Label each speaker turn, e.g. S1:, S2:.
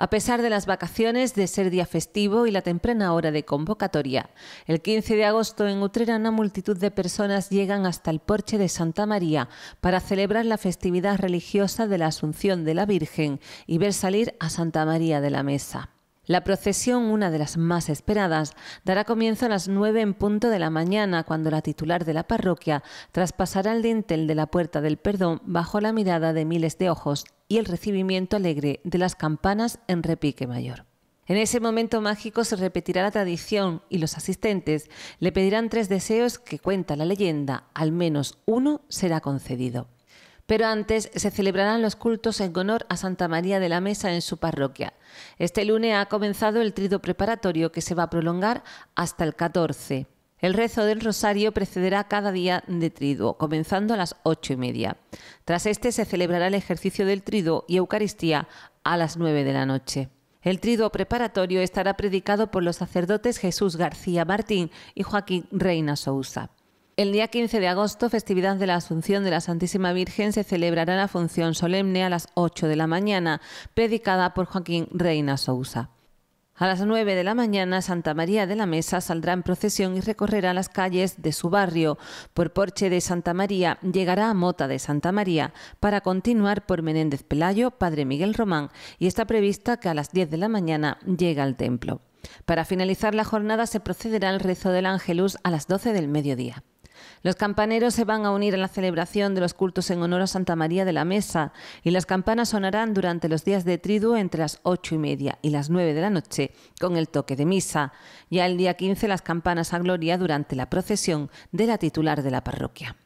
S1: A pesar de las vacaciones, de ser día festivo y la temprana hora de convocatoria, el 15 de agosto en Utrera una multitud de personas llegan hasta el porche de Santa María para celebrar la festividad religiosa de la Asunción de la Virgen y ver salir a Santa María de la Mesa. La procesión, una de las más esperadas, dará comienzo a las nueve en punto de la mañana, cuando la titular de la parroquia traspasará el dintel de la Puerta del Perdón bajo la mirada de miles de ojos y el recibimiento alegre de las campanas en repique mayor. En ese momento mágico se repetirá la tradición y los asistentes le pedirán tres deseos que cuenta la leyenda, al menos uno será concedido. Pero antes se celebrarán los cultos en honor a Santa María de la Mesa en su parroquia. Este lunes ha comenzado el trido preparatorio que se va a prolongar hasta el 14. El rezo del rosario precederá cada día de triduo, comenzando a las ocho y media. Tras este se celebrará el ejercicio del triduo y Eucaristía a las nueve de la noche. El triduo preparatorio estará predicado por los sacerdotes Jesús García Martín y Joaquín Reina Sousa. El día 15 de agosto, festividad de la Asunción de la Santísima Virgen, se celebrará la función solemne a las ocho de la mañana, predicada por Joaquín Reina Sousa. A las 9 de la mañana, Santa María de la Mesa saldrá en procesión y recorrerá las calles de su barrio. Por Porche de Santa María llegará a Mota de Santa María para continuar por Menéndez Pelayo, Padre Miguel Román, y está prevista que a las 10 de la mañana llegue al templo. Para finalizar la jornada se procederá al rezo del Ángelus a las 12 del mediodía. Los campaneros se van a unir a la celebración de los cultos en honor a Santa María de la Mesa y las campanas sonarán durante los días de triduo entre las ocho y media y las nueve de la noche con el toque de misa. Ya el día quince las campanas a gloria durante la procesión de la titular de la parroquia.